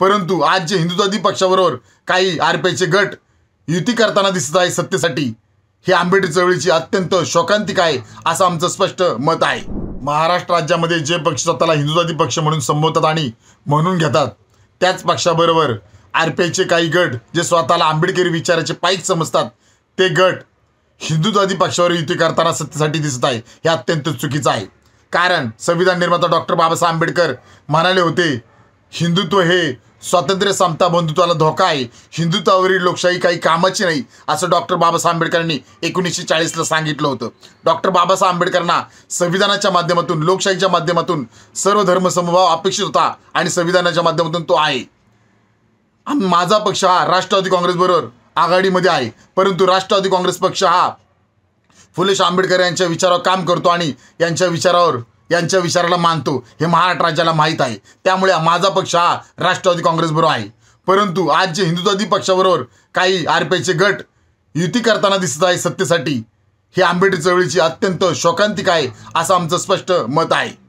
परंतु आज जे हिंदुत्वादी पक्षाबरोबर काही आरपीआयचे गट युती करताना दिसत आहे सत्तेसाठी हे आंबेडकर चळवळीची अत्यंत शोकांतिक आहे असं आमचं स्पष्ट मत आहे महाराष्ट्र राज्यामध्ये जे पक्ष स्वतःला हिंदुत्वादी पक्ष म्हणून संबोधतात आणि म्हणून घेतात त्याच पक्षाबरोबर आर पी काही गट जे स्वतःला आंबेडकरी विचाराचे पाईक समजतात ते गट हिंदुत्वादी पक्षावर युती करताना सत्तेसाठी दिसत आहे हे अत्यंत चुकीचं आहे कारण संविधान निर्माता डॉक्टर बाबासाहेब आंबेडकर म्हणाले होते हिंदुत्व हे स्वातंत्र्य समता बंधुत्वाला धोका आहे हिंदुत्वावरील लोकशाही काही कामाची नाही असं डॉक्टर बाबासाहेब आंबेडकरांनी एकोणीसशे चाळीसला सांगितलं होतं डॉक्टर बाबासाहेब आंबेडकरांना संविधानाच्या माध्यमातून लोकशाहीच्या माध्यमातून सर्व धर्मसमभाव अपेक्षित होता आणि संविधानाच्या माध्यमातून तो आहे माझा पक्ष हा राष्ट्रवादी काँग्रेसबरोबर आघाडीमध्ये आहे परंतु राष्ट्रवादी काँग्रेस पक्ष हा फुलेश आंबेडकर यांच्या विचारावर काम करतो आणि यांच्या विचारावर यांच्या विचाराला मानतो हे महाराष्ट्र राज्याला माहीत आहे त्यामुळे माझा पक्ष हा राष्ट्रवादी काँग्रेसबरोबर आहे परंतु आज जे हिंदुत्वादी पक्षाबरोबर काही आर पी आयचे गट युती करताना दिसत आहे सत्तेसाठी ही आंबेडकर चळवळीची अत्यंत शोकांतिक आहे असं आमचं स्पष्ट मत आहे